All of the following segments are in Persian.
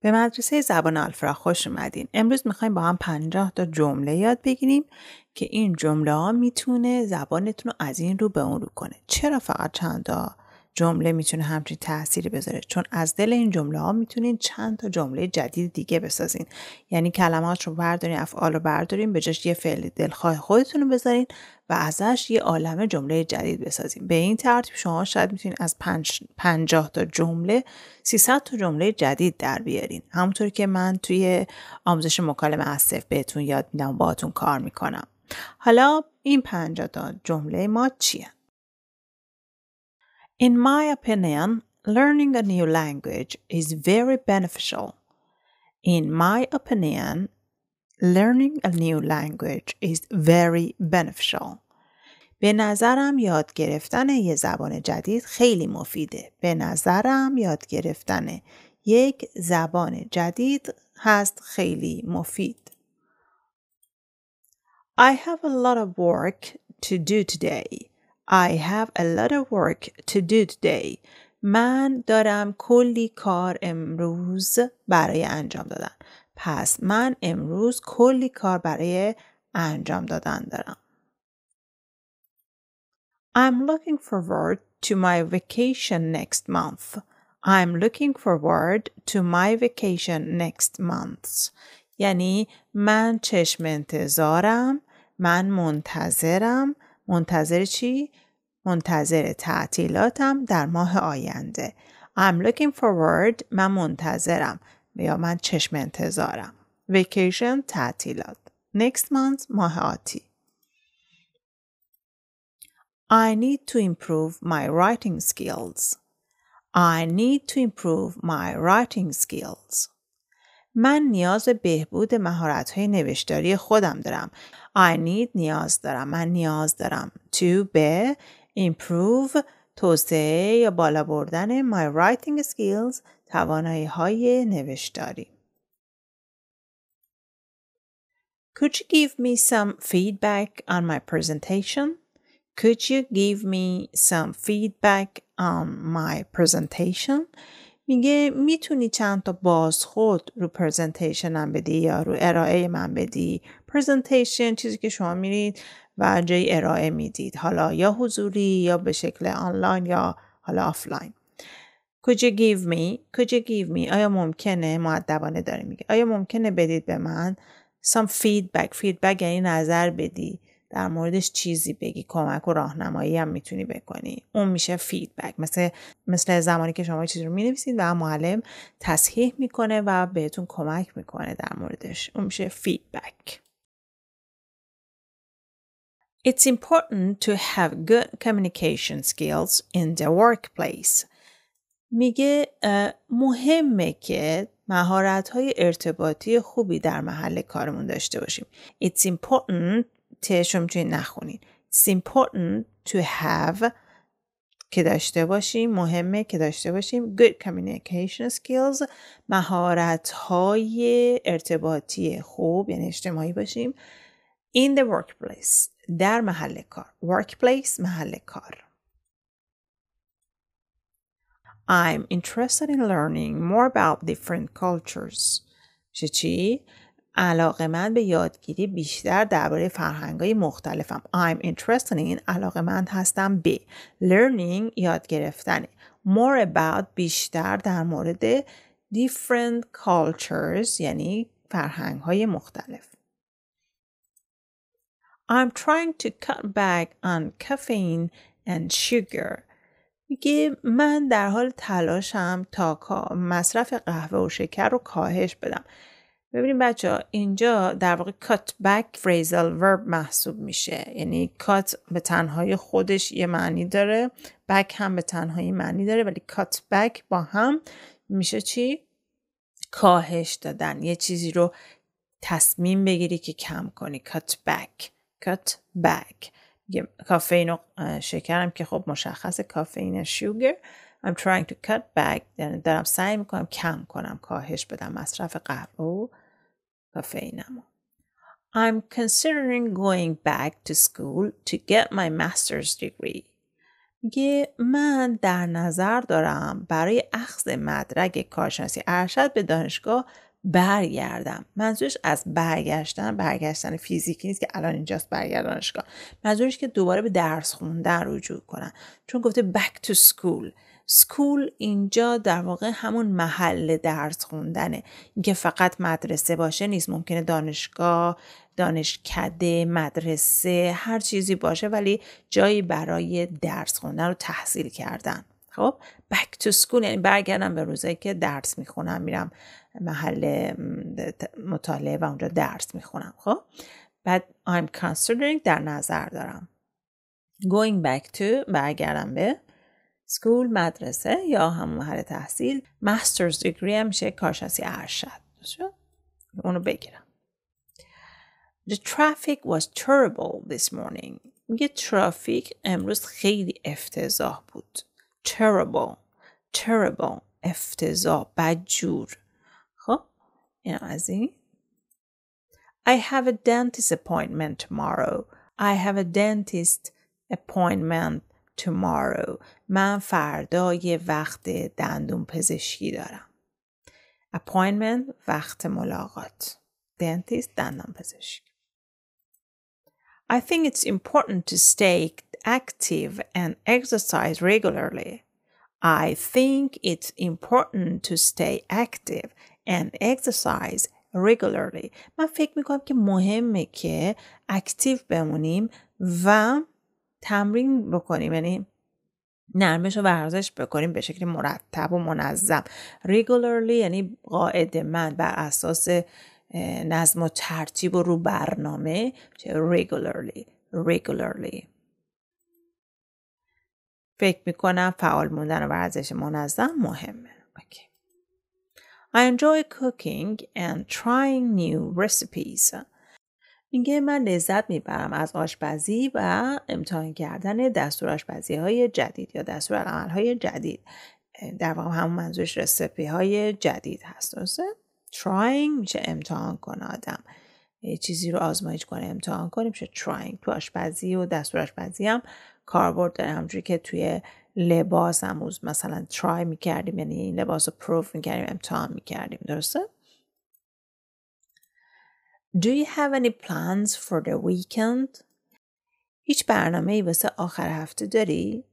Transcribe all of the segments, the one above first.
به مدرسه زبان آلفرا خوش اومدین. امروز میخوایم با هم 50 تا جمله یاد بگیریم که این جمله ها میتونه زبانتون رو از این رو به اون رو کنه. چرا فقط چند تا جمله میتونه همچین تاثیری بذاره چون از دل این جمله ها میتونین چند تا جمله جدید دیگه بسازین یعنی کلمات رو بردارین افعال رو بردارین به جاش یه فعل دلخواه خودتون رو بذارین و ازش یه عالم جمله جدید بسازین به این ترتیب شما شاید میتونین از پنج، پنجاه تا جمله 300 تا جمله جدید در بیارین همونطور که من توی آموزش مکالمه اسف بهتون یاد میدم باهاتون کار میکنم حالا این 50 تا جمله ما چیه In my opinion, learning a new language is very beneficial. In my opinion, learning a new language is very beneficial. به نظرم یاد گرفتن یه زبان جدید خیلی مفیده. به نظرم یاد گرفتن یک زبان جدید هست خیلی مفید. I have a lot of work to do today. I have a lot of work to do today. من دارم کلی کار امروز برای انجام دادن. پس من امروز کلی کار برای انجام دادن دارم. I'm looking forward to my vacation next month. I'm looking forward to my vacation next month. یعنی من چشم انتظارم، من منتظرم منتظر چی؟ منتظر تعطیلاتم در ماه آینده. I'm looking forward من منتظرم یا من چشم انتظارم. Vacation تعطیلات. Next month ماه آتی. I need to improve my writing skills. I need to improve my writing skills. من نیاز به بهبود مهارت های نوشتاری خودم دارم. I need نیاز دارم. من نیاز دارم. To به improve توسعه یا بالا بردن my writing skills توانایی های نوشتاری. Could you give me some feedback on my presentation? Could you give me some feedback on my presentation? میگه میتونی چند تا باز خود رو هم بدی یا رو ارائه من بدی پرزنتیشن چیزی که شما میرید و جایی ارائه میدید حالا یا حضوری یا به شکل آنلاین یا حالا آفلاین Could you give me? Could you give me? آیا ممکنه معدبانه داره میگه آیا ممکنه بدید به من some feedback feedback یعنی نظر بدی در موردش چیزی بگی کمک و راهنمایی هم میتونی بکنی اون میشه فیدبک مثل مثل زمانی که شما چیزی رو مینویسید و معلم تصحیح میکنه و بهتون کمک میکنه در موردش اون میشه فیدبک It's important to have good communication skills in the workplace. میگه مهمه که مهارت های ارتباطی خوبی در محل کارمون داشته باشیم. It's important تش میتونید نخونید It's important to have که داشته باشیم مهمه که داشته باشیم good communication skills مهارت های ارتباطی خوب یعنی اجتماعی باشیم in the workplace در محل کار workplace محل کار I'm interested in learning more about different cultures چه چی؟ علاقه من به یادگیری بیشتر درباره های مختلفم I'm interested in علاقه من هستم به learning یاد گرفتن more about بیشتر در مورد different cultures یعنی فرهنگ های مختلف I'm trying to cut back on caffeine and sugar. میگه من در حال تلاشم تا مصرف قهوه و شکر رو کاهش بدم ببینیم بچه اینجا در واقع cut back phrasal verb محسوب میشه یعنی cut به تنهای خودش یه معنی داره back هم به تنهایی معنی داره ولی cut back با هم میشه چی؟ کاهش دادن یه چیزی رو تصمیم بگیری که کم کنی cut back cut back کافئین و شکرم که خب مشخص کافئین شوگر I'm trying to cut back یعنی دارم سعی میکنم کم کنم کاهش بدم مصرف قهوه و کافئینم I'm considering going back to school to get my master's degree. میگه من در نظر دارم برای اخذ مدرک کارشناسی ارشد به دانشگاه برگردم منظورش از برگشتن برگشتن فیزیکی نیست که الان اینجاست برگرد دانشگاه منظورش که دوباره به درس خوندن رجوع کنم. چون گفته back to school سکول اینجا در واقع همون محل درس خوندنه اینکه فقط مدرسه باشه نیست ممکنه دانشگاه دانشکده مدرسه هر چیزی باشه ولی جایی برای درس خوندن رو تحصیل کردن خب بک تو سکول یعنی برگردم به روزایی که درس میخونم میرم محل مطالعه و اونجا درس میخونم خب بعد I'm considering در نظر دارم going back to برگردم به سکول مدرسه یا هم محل تحصیل ماسترز دیگری هم میشه کارشناسی ارشد اونو بگیرم The traffic was terrible this morning. میگه ترافیک امروز خیلی افتضاح بود. Terrible. Terrible. افتضاح. بدجور. خب. این از این. I have a dentist appointment tomorrow. I have a dentist appointment tomorrow. من فردای وقت دندون پزشکی دارم. appointment وقت ملاقات. dentist دندان پزشک. I think it's important to stay active and exercise regularly. I think it's important to stay active and exercise regularly. من فکر میکنم که مهمه که اکتیو بمونیم و تمرین بکنیم یعنی نرمش و ورزش بکنیم به شکل مرتب و منظم regularly یعنی قاعد من بر اساس نظم و ترتیب و رو برنامه چه regularly regularly فکر میکنم فعال موندن و ورزش منظم مهمه okay. I enjoy cooking and trying new recipes. میگه من لذت میبرم از آشپزی و امتحان کردن دستور آشپزی های جدید یا دستور عمل های جدید در واقع همون منظورش رسپی های جدید هست درسته trying میشه امتحان کنه آدم یه چیزی رو آزمایش کنه امتحان کنیم میشه trying تو آشپزی و دستور آشپزی هم کاربرد داره همجوری که توی لباس هم مثلا try میکردیم یعنی این لباس رو پروف میکردیم امتحان میکردیم درسته Do you have any plans for the weekend? هیچ برنامه ای واسه آخر هفته داری؟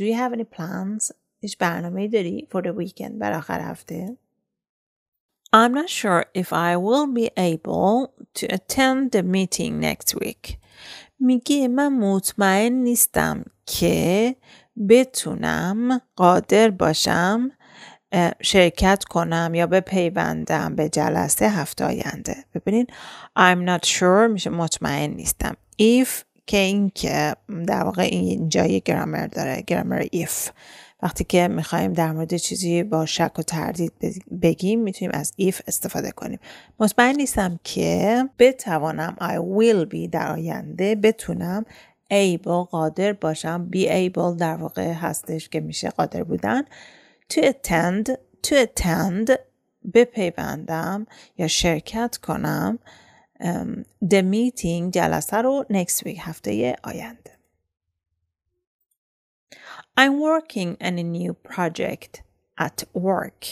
Do you have any plans? هیچ برنامه داری for the weekend بر آخر هفته؟ I'm not sure if I will be able to attend the meeting next week. میگه من مطمئن نیستم که بتونم قادر باشم شرکت کنم یا به پیوندم به جلسه هفته آینده ببینین I'm not sure میشه مطمئن نیستم if که این که در واقع اینجا یه گرامر داره گرامر if وقتی که میخوایم در مورد چیزی با شک و تردید بگیم میتونیم از if استفاده کنیم مطمئن نیستم که بتوانم I will be در آینده بتونم able قادر باشم be able در واقع هستش که میشه قادر بودن to attend to attend بپیوندم یا شرکت کنم the meeting جلسه رو next week هفته آینده I'm working on a new project at work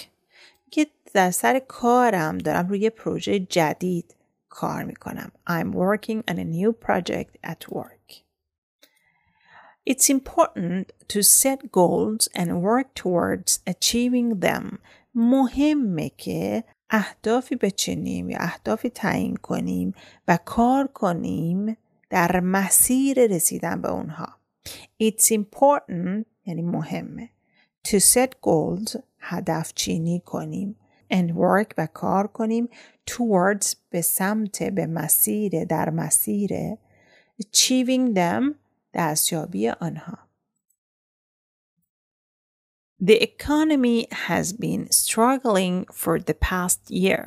که در سر کارم دارم روی پروژه جدید کار میکنم I'm working on a new project at work It's important to set goals and work towards achieving them. مهمه که اهدافی بچینیم یا اهدافی تعیین کنیم و کار کنیم در مسیر رسیدن به اونها. It's important یعنی مهمه to set goals هدف چینی کنیم and work و کار کنیم towards به سمت به مسیر در مسیر achieving them دستیابی آنها. The economy has been struggling for the past year.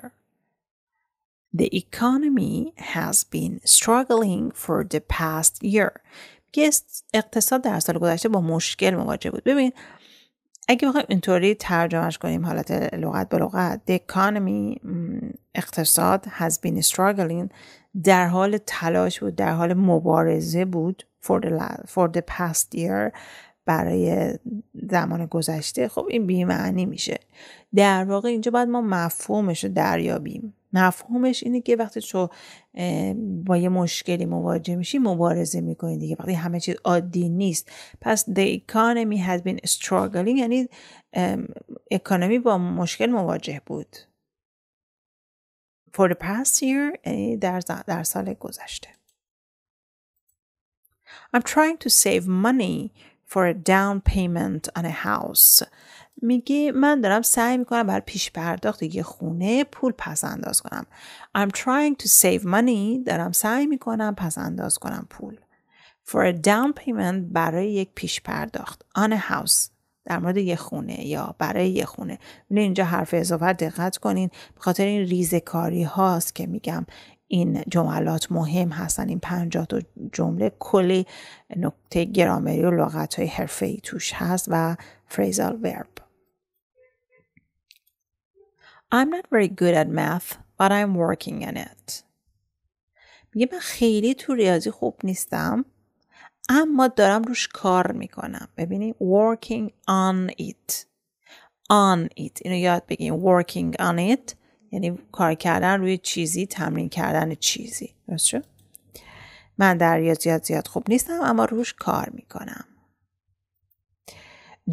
The economy has been struggling for the past year. که اقتصاد در سال گذشته با مشکل مواجه بود. ببین اگه بخوایم اینطوری ترجمهش کنیم حالت لغت به لغت The economy اقتصاد has been struggling در حال تلاش بود در حال مبارزه بود for the, for the past year برای زمان گذشته خب این بیمعنی میشه در واقع اینجا باید ما مفهومش رو دریابیم مفهومش اینه که وقتی تو با یه مشکلی مواجه میشی مبارزه میکنی دیگه وقتی همه چیز عادی نیست پس the economy has been struggling یعنی اکانومی با مشکل مواجه بود for the past year یعنی در, در سال گذشته I'm trying to save money for a down payment on a house. میگه من دارم سعی میکنم برای پیش پرداخت یه خونه پول پس انداز کنم. I'm trying to save money. دارم سعی میکنم پس انداز کنم پول. For a down payment برای یک پیش پرداخت. On a house. در مورد یه خونه یا برای یه خونه. اینجا حرف اضافه دقت کنین. به خاطر این ریزکاری هاست که میگم این جملات مهم هستن این پنجاه تا جمله کلی نکته گرامری و لغت های حرفه توش هست و فریزال ورب I'm not very good at math but I'm working on it میگه من خیلی تو ریاضی خوب نیستم اما دارم روش کار میکنم ببینیم working on it on it اینو یاد بگیم working on it یعنی کار کردن روی چیزی تمرین کردن چیزی درست من در ریاضیات زیاد خوب نیستم اما روش کار میکنم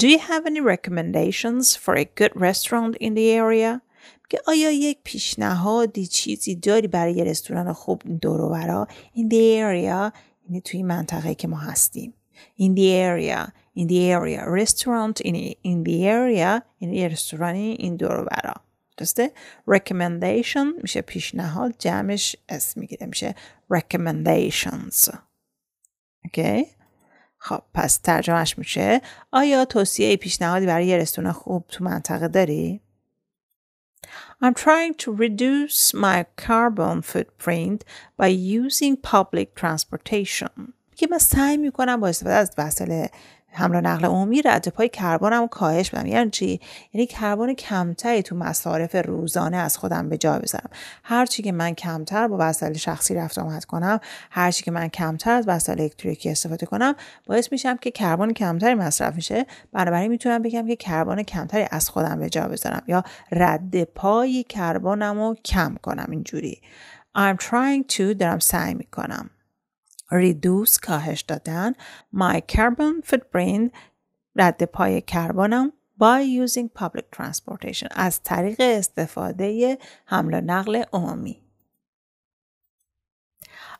Do you have any recommendations for a good restaurant in the area? که آیا یک پیشنهادی چیزی داری برای یه رستوران خوب دور in the area یعنی توی منطقه که ما هستیم in the area in the area restaurant in, in the area یعنی یه رستورانی این دور درسته recommendation میشه پیشنهاد جمعش اس میگیره میشه recommendations اوکی خب پس ترجمهش میشه آیا توصیه پیشنهادی برای یه رستوران خوب تو منطقه داری؟ I'm trying to reduce my carbon footprint by using public transportation. که من سعی میکنم با استفاده از وسایل حمل نقل عمومی رد پای کربن کاهش بدم یعنی چی یعنی کربن کمتری تو مصارف روزانه از خودم به جا بذارم هر چی که من کمتر با وسایل شخصی رفت آمد کنم هر چی که من کمتر از وسایل الکتریکی استفاده کنم باعث میشم که کربن کمتری مصرف میشه بنابراین میتونم بگم که کربن کمتری از خودم به جا بذارم یا رد پای کربنمو رو کم کنم اینجوری I'm trying to دارم سعی میکنم reduce کاهش دادن my carbon footprint رد پای کربنم by using public transportation از طریق استفاده حمل و نقل عمومی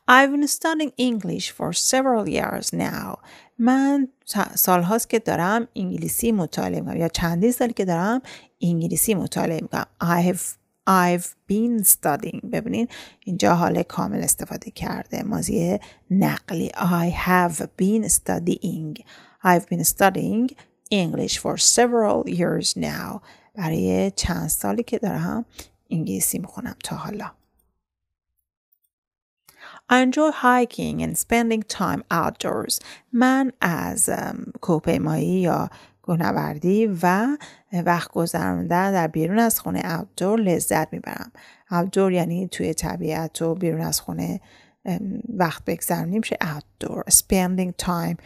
I've been studying English for several years now. من سال هاست که دارم انگلیسی مطالعه میکنم یا چندین سال که دارم انگلیسی مطالعه میکنم. I have I've been studying ببینید اینجا حال کامل استفاده کرده مازی نقلی I have been studying I've been studying English for several years now برای چند سالی که دارم انگلیسی میخونم تا حالا I enjoy hiking and spending time outdoors. من از کوپیمایی یا کوهنوردی و وقت گذراندن در بیرون از خونه آوتدور لذت میبرم آوتدور یعنی توی طبیعت و بیرون از خونه وقت بگذرونیم میشه outdoor spending time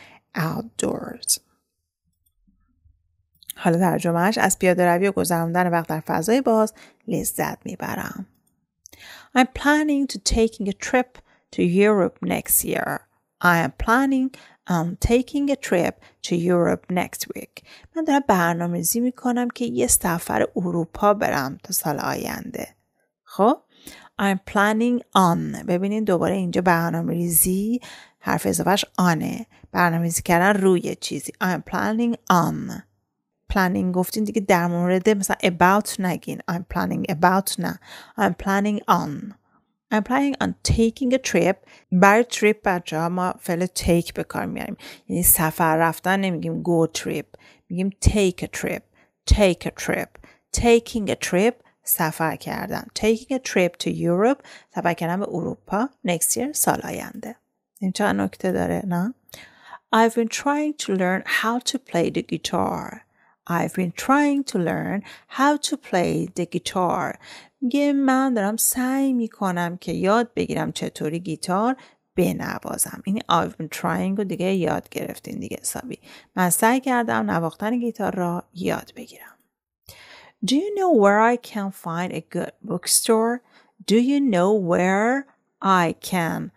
outdoors حالا ترجمهش از پیاده روی و گذراندن وقت در فضای باز لذت میبرم I'm planning to taking a trip to Europe next year. I am planning I'm um, taking a trip to Europe next week. من دارم برنامه ریزی میکنم که یه سفر اروپا برم تا سال آینده. خب I'm planning on ببینید دوباره اینجا برنامه ریزی حرف اضافهش آنه برنامه ریزی کردن روی چیزی I'm planning on planning گفتین دیگه در مورد مثلا about نگین I'm planning about نه I'm planning on I'm planning on taking a trip برای trip, بچه ها ما فعل take به کار میاریم یعنی سفر رفتن نمیگیم go trip میگیم take a trip take a trip taking a trip سفر کردن taking a trip to Europe سفر کردن به اروپا next year سال آینده این چند نکته داره نه I've been trying to learn how to play the guitar I've been trying to learn how to play the guitar. میگه من دارم سعی میکنم که یاد بگیرم چطوری گیتار بنوازم این I've been trying رو دیگه یاد گرفتین دیگه حسابی من سعی کردم نواختن گیتار را یاد بگیرم Do you know where I can find a good bookstore? Do you know where I can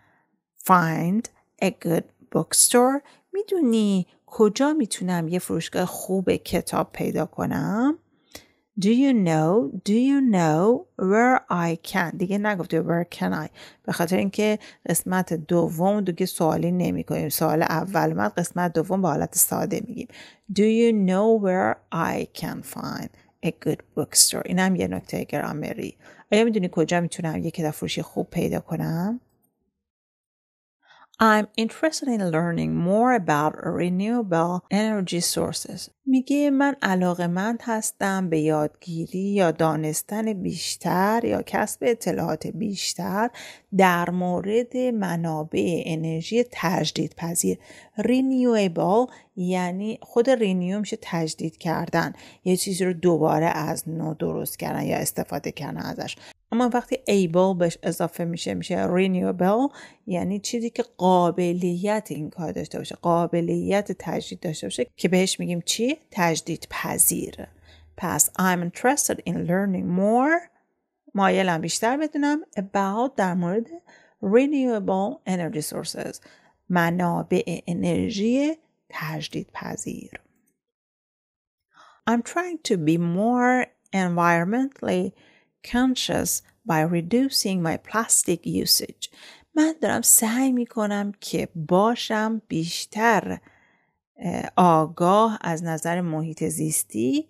find a good bookstore? میدونی کجا میتونم یه فروشگاه خوب کتاب پیدا کنم Do you know, do you know where I can دیگه نگفته where can I به خاطر اینکه قسمت دوم دیگه سوالی نمی کنیم سوال اول من قسمت دوم به حالت ساده میگیم Do you know where I can find a good bookstore این هم یه نکته گرامری آیا میدونی کجا میتونم یه کتاب فروشی خوب پیدا کنم I'm interested in learning more about renewable energy sources. میگه من علاقه مند هستم به یادگیری یا دانستن بیشتر یا کسب اطلاعات بیشتر در مورد منابع انرژی پذیر renewable یعنی خود رینیو میشه تجدید کردن یه چیزی رو دوباره از نو درست کردن یا استفاده کردن ازش اما وقتی ایبل بهش اضافه میشه میشه renewable یعنی چیزی که قابلیت این کار داشته باشه قابلیت تجدید داشته باشه که بهش میگیم چی تجدید پذیر پس I'm interested in learning more مایلم بیشتر بدونم about در مورد renewable energy sources منابع انرژی تجدید پذیر I'm trying to be more environmentally conscious by reducing my plastic usage من دارم سعی می کنم که باشم بیشتر آگاه از نظر محیط زیستی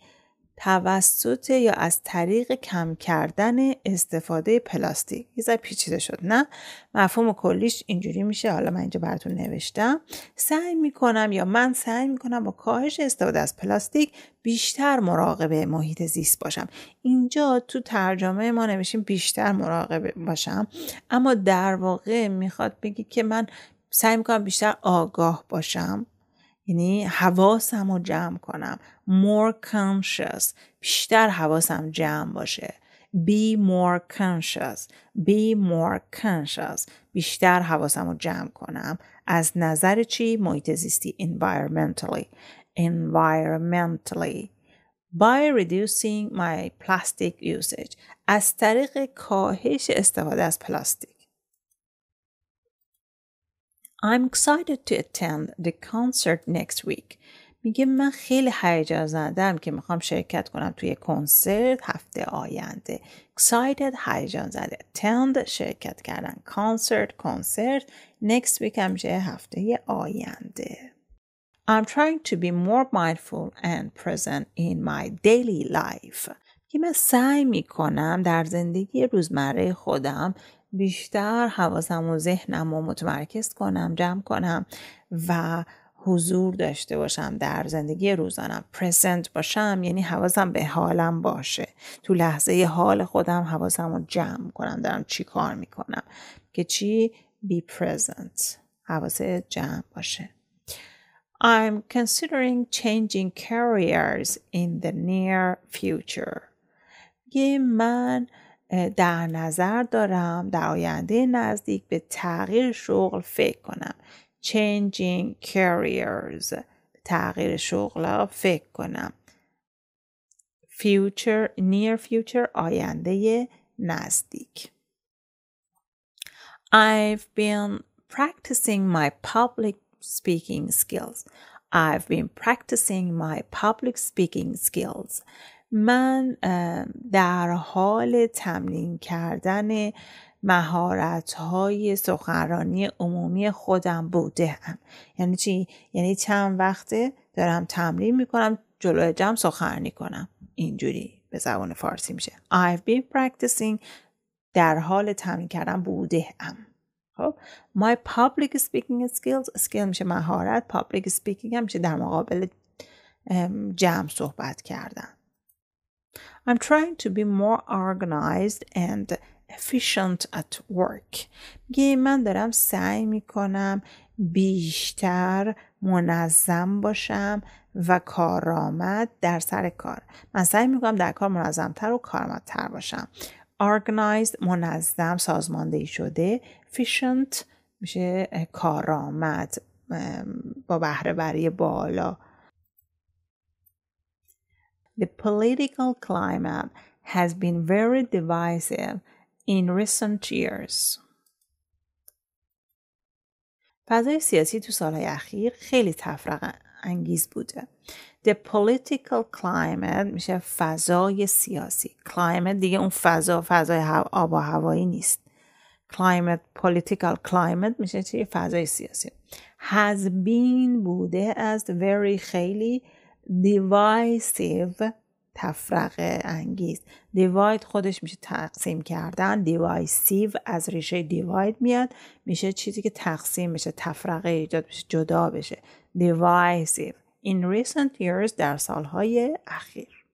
توسط یا از طریق کم کردن استفاده پلاستیک یه پیچیده شد نه مفهوم کلیش اینجوری میشه حالا من اینجا براتون نوشتم سعی میکنم یا من سعی میکنم با کاهش استفاده از پلاستیک بیشتر مراقب محیط زیست باشم اینجا تو ترجمه ما نوشیم بیشتر مراقب باشم اما در واقع میخواد بگی که من سعی میکنم بیشتر آگاه باشم یعنی حواسم رو جمع کنم more conscious بیشتر حواسم جمع باشه be more conscious be more conscious بیشتر حواسم رو جمع کنم از نظر چی محیط زیستی environmentally environmentally by reducing my plastic usage از طریق کاهش استفاده از پلاستیک I'm excited to attend the concert next week. میگه من خیلی هیجان زدم که میخوام شرکت کنم توی کنسرت هفته آینده. Excited هیجان زده. Attend شرکت کردن. Concert کنسرت. Next week هم هفته آینده. I'm trying to be more mindful and present in my daily life. که من سعی میکنم در زندگی روزمره خودم بیشتر حواسم و ذهنم و متمرکز کنم جمع کنم و حضور داشته باشم در زندگی روزانم پرزنت باشم یعنی حواسم به حالم باشه تو لحظه حال خودم حواسم رو جمع کنم دارم چی کار میکنم که چی be present حواس جمع باشه I'm considering changing careers in the near future. یه من در نظر دارم در آینده نزدیک به تغییر شغل فکر کنم changing careers تغییر شغل فکر کنم future near future آینده نزدیک I've been practicing my public speaking skills I've been practicing my public speaking skills من در حال تمرین کردن مهارت های سخنرانی عمومی خودم بوده هم. یعنی چی؟ یعنی چند وقته دارم تمرین میکنم جلوی جمع سخنرانی کنم اینجوری به زبان فارسی میشه I've been practicing در حال تمرین کردن بوده هم خب my public speaking skills skill میشه مهارت public speaking هم میشه در مقابل جمع صحبت کردن I'm trying to be more organized and efficient at work من دارم سعی میکنم بیشتر منظم باشم و کارآمد در سر کار من سعی میکنم در کار تر و کارآمدتر باشم organized منظم سازماندهی شده efficient میشه کارآمد با بهره بالا the political climate has been very divisive in recent years. فضای سیاسی تو سالهای اخیر خیلی تفرق انگیز بوده. The political climate میشه فضای سیاسی. climate دیگه اون فضا فضای آب و هوایی نیست. climate political climate میشه چی؟ فضای سیاسی. has been بوده از very خیلی divisive تفرقه انگیز دیواید خودش میشه تقسیم کردن دیوایسیو از ریشه دیواید میاد میشه چیزی که تقسیم میشه تفرقه ایجاد بشه جدا بشه دیوایسیو in recent years در سالهای اخیر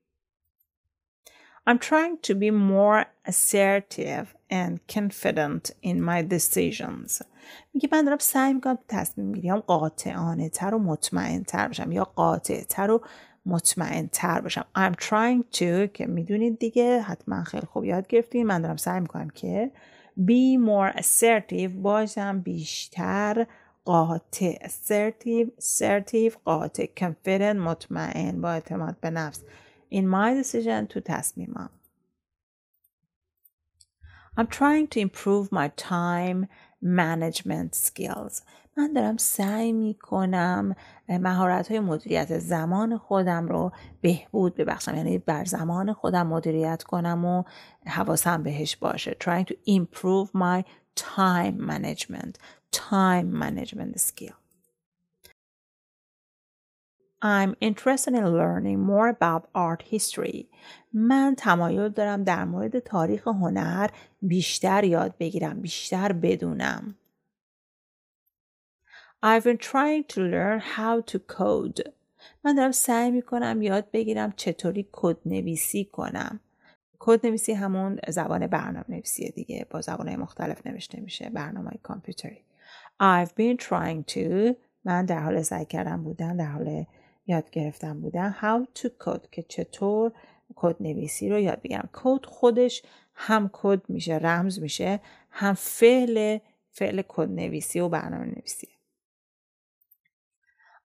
I'm trying to be more assertive and confident in my decisions. میگه من دارم سعی میکنم تصمیم میگیرم قاطعانه تر و مطمئن تر بشم یا قاطع تر و مطمئن تر باشم. I'm trying to که میدونید دیگه حتما خیلی خوب یاد گرفتین من دارم سعی میکنم که be more assertive باشم بیشتر قاطع assertive assertive قاطع confident مطمئن با اعتماد به نفس in my decision to تصمیمم I'm trying to improve my time management skills من دارم سعی می کنم مهارت های مدیریت زمان خودم رو بهبود ببخشم یعنی بر زمان خودم مدیریت کنم و حواسم بهش باشه trying to improve my time management time management skill I'm interested in learning more about art history. من تمایل دارم در مورد تاریخ هنر بیشتر یاد بگیرم، بیشتر بدونم. I've been trying to learn how to code. من دارم سعی می کنم یاد بگیرم چطوری کد نویسی کنم. کد نویسی همون زبان برنامه نویسی دیگه با زبان مختلف نوشته میشه برنامه کامپیوتری. I've been trying to من در حال سعی کردم بودم در حال یاد گرفتم بودن How to Code که چطور کد نویسی رو یاد بگیرم کد خودش هم کد میشه رمز میشه هم فعل فعل کد نویسی و برنامه نویسی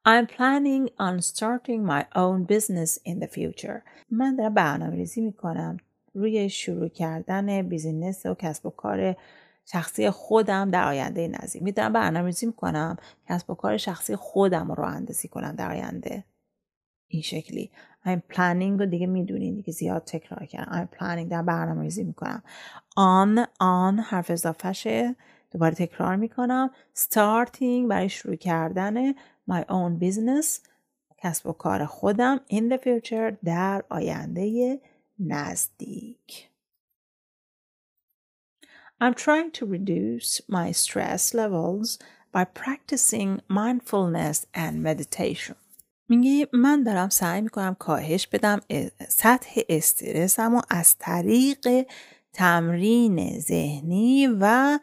I'm planning on starting my own business in the future. من دارم برنامه ریزی میکنم روی شروع کردن بیزینس و کسب و کار شخصی خودم در آینده نزدیک. میدونم برنامه ریزی میکنم کسب و کار شخصی خودم رو اندازی کنم در آینده. این شکلی I'm planning رو دیگه میدونین دیگه زیاد تکرار کردم I'm planning در برنامه ریزی میکنم on on حرف اضافهشه دوباره تکرار میکنم starting برای شروع کردن my own business کسب و کار خودم in the future در آینده نزدیک I'm trying to reduce my stress levels by practicing mindfulness and meditation. میگه من دارم سعی میکنم کاهش بدم سطح استرس اما از طریق تمرین ذهنی و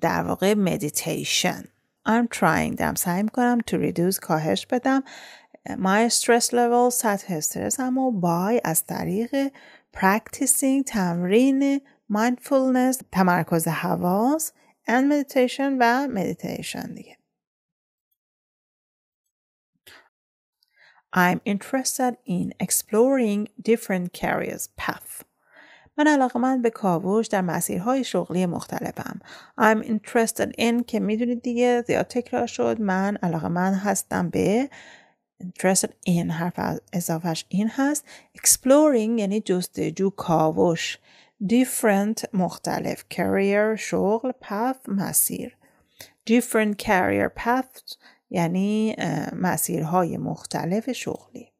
در واقع مدیتیشن I'm trying دارم سعی میکنم to reduce کاهش بدم my stress level سطح استرس اما by از طریق practicing تمرین mindfulness تمرکز حواس and meditation و مدیتیشن دیگه I'm interested in exploring different careers path. من علاقه من به کاوش در مسیرهای شغلی مختلفم. I'm interested in که میدونید دیگه زیاد تکرار شد. من علاقه من هستم به interested in حرف اضافهش این هست. exploring یعنی جستجو کاوش. different مختلف career شغل path مسیر. different career paths یعنی مسیرهای مختلف شغلی.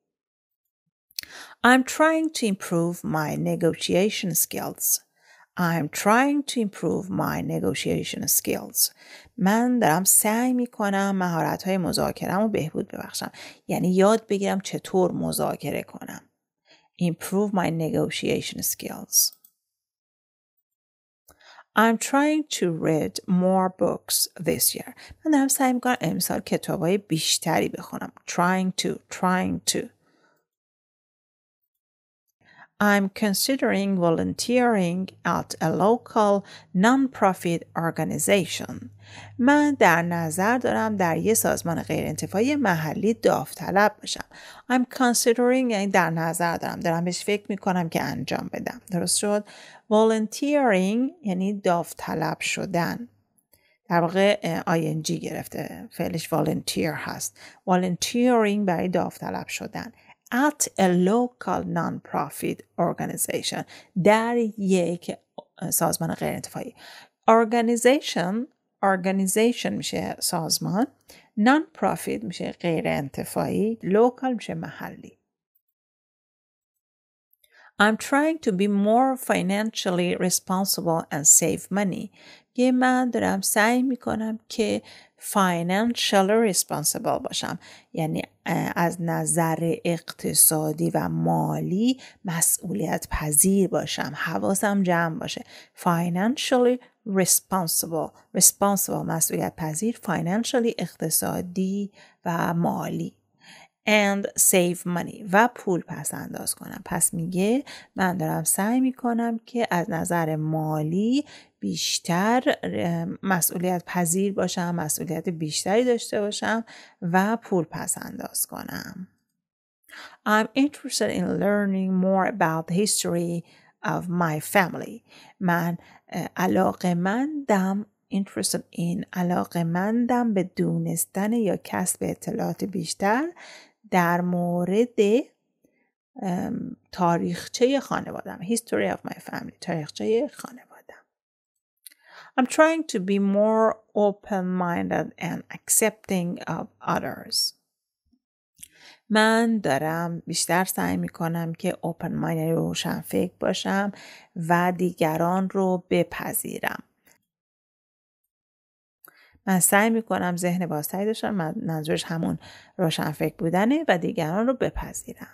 I'm trying to improve my negotiation skills. I'm trying to improve my negotiation skills. من دارم سعی می کنم مهارت های مذاکرم رو بهبود ببخشم. یعنی یاد بگیرم چطور مذاکره کنم. Improve my negotiation skills. I'm trying to read more books this year. من دارم سعی میکنم امسال کتابای بیشتری بخونم. Trying to, trying to. I'm considering volunteering at a local non-profit organization. من در نظر دارم در یه سازمان غیرانتفاعی محلی داوطلب باشم. I'm considering یعنی در نظر دارم. دارم بهش فکر میکنم که انجام بدم. درست شد؟ volunteering یعنی داوطلب شدن در واقع ING گرفته فعلش volunteer هست volunteering برای داوطلب شدن at a local non-profit organization در یک سازمان غیر انتفاعی organization organization میشه سازمان non-profit میشه غیر انتفاعی local میشه محلی I'm trying to be more financially responsible and save money. یه من دارم سعی میکنم که financially responsible باشم یعنی از نظر اقتصادی و مالی مسئولیت پذیر باشم حواسم جمع باشه financially responsible responsible مسئولیت پذیر financially اقتصادی و مالی and save money و پول پس انداز کنم پس میگه من دارم سعی میکنم که از نظر مالی بیشتر مسئولیت پذیر باشم مسئولیت بیشتری داشته باشم و پول پس انداز کنم I'm interested in learning more about the history of my family. من علاقه مندم interested in علاقه مندم به دونستن یا کسب اطلاعات بیشتر در مورد تاریخچه خانوادم history of my family تاریخچه خانوادم I'm trying to be more open-minded and accepting of others من دارم بیشتر سعی می کنم که open minded روشن فکر باشم و دیگران رو بپذیرم من سعی میکنم ذهن بازتری داشتن منظورش همون فکر بودنه و دیگران رو بپذیرم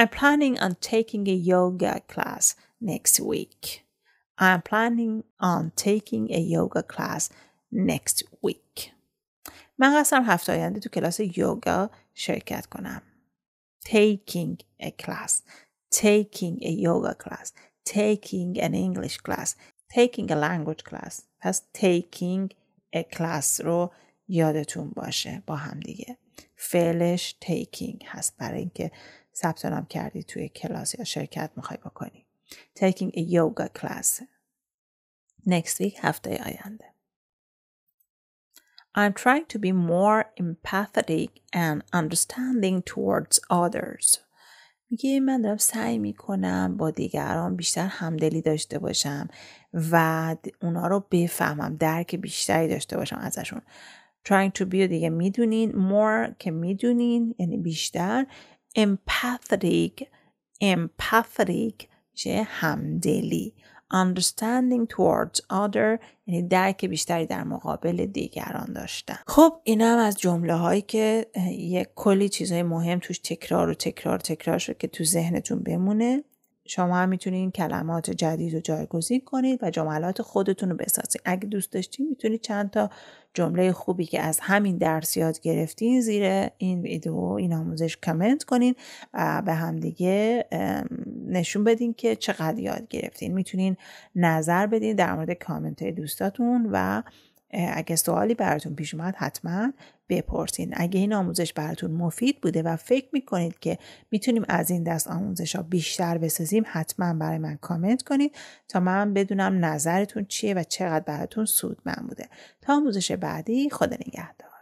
I'm planning on taking a yoga class next week. I'm planning on taking a yoga class next week. من قصدم هفته آینده تو کلاس یوگا شرکت کنم. Taking a class. Taking a yoga class. Taking an English class. Taking a language class. پس a class رو یادتون باشه با هم دیگه فعلش taking هست برای اینکه ثبت نام کردی توی کلاس یا شرکت میخوای بکنی taking a yoga class next week هفته آینده I'm trying to be more empathetic and understanding towards others. میگه من دارم سعی میکنم با دیگران بیشتر همدلی داشته باشم و اونا رو بفهمم درک بیشتری داشته باشم ازشون trying to be دیگه میدونین more که میدونین یعنی بیشتر empathetic, empathetic میشه همدلی understanding towards other یعنی درک بیشتری در مقابل دیگران داشتن خب این هم از جمله هایی که یه کلی چیزهای مهم توش تکرار و تکرار تکرار شد که تو ذهنتون بمونه شما هم میتونین کلمات جدید رو جایگزین کنید و جملات خودتون رو بسازید اگه دوست داشتین میتونید چند تا جمله خوبی که از همین درس یاد گرفتین زیر این ویدیو این آموزش کامنت کنین و به همدیگه نشون بدین که چقدر یاد گرفتین میتونین نظر بدین در مورد کامنت های دوستاتون و اگه سوالی براتون پیش اومد حتما بپرسین اگه این آموزش براتون مفید بوده و فکر میکنید که میتونیم از این دست آموزش ها بیشتر بسازیم حتما برای من کامنت کنید تا من بدونم نظرتون چیه و چقدر براتون من بوده تا آموزش بعدی خدا نگهدار